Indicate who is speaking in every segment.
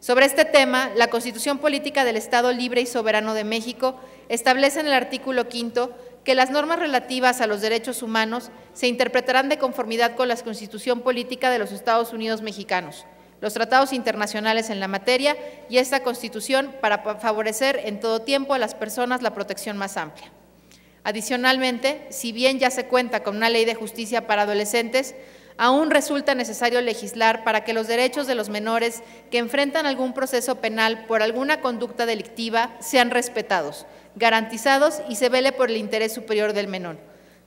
Speaker 1: Sobre este tema, la Constitución Política del Estado Libre y Soberano de México establece en el artículo 5 que las normas relativas a los derechos humanos se interpretarán de conformidad con la Constitución Política de los Estados Unidos Mexicanos, los tratados internacionales en la materia y esta Constitución para favorecer en todo tiempo a las personas la protección más amplia. Adicionalmente, si bien ya se cuenta con una ley de justicia para adolescentes, aún resulta necesario legislar para que los derechos de los menores que enfrentan algún proceso penal por alguna conducta delictiva sean respetados, garantizados y se vele por el interés superior del menor,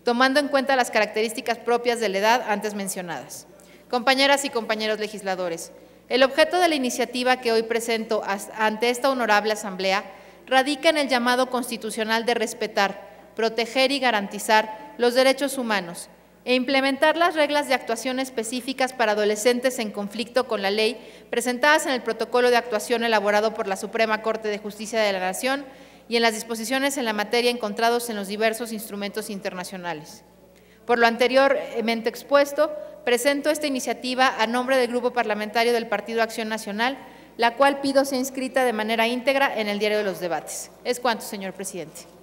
Speaker 1: tomando en cuenta las características propias de la edad antes mencionadas. Compañeras y compañeros legisladores, el objeto de la iniciativa que hoy presento ante esta honorable Asamblea radica en el llamado constitucional de respetar, proteger y garantizar los derechos humanos, e implementar las reglas de actuación específicas para adolescentes en conflicto con la ley presentadas en el protocolo de actuación elaborado por la Suprema Corte de Justicia de la Nación y en las disposiciones en la materia encontrados en los diversos instrumentos internacionales. Por lo anteriormente expuesto, presento esta iniciativa a nombre del Grupo Parlamentario del Partido Acción Nacional, la cual pido sea inscrita de manera íntegra en el Diario de los Debates. Es cuanto, señor presidente.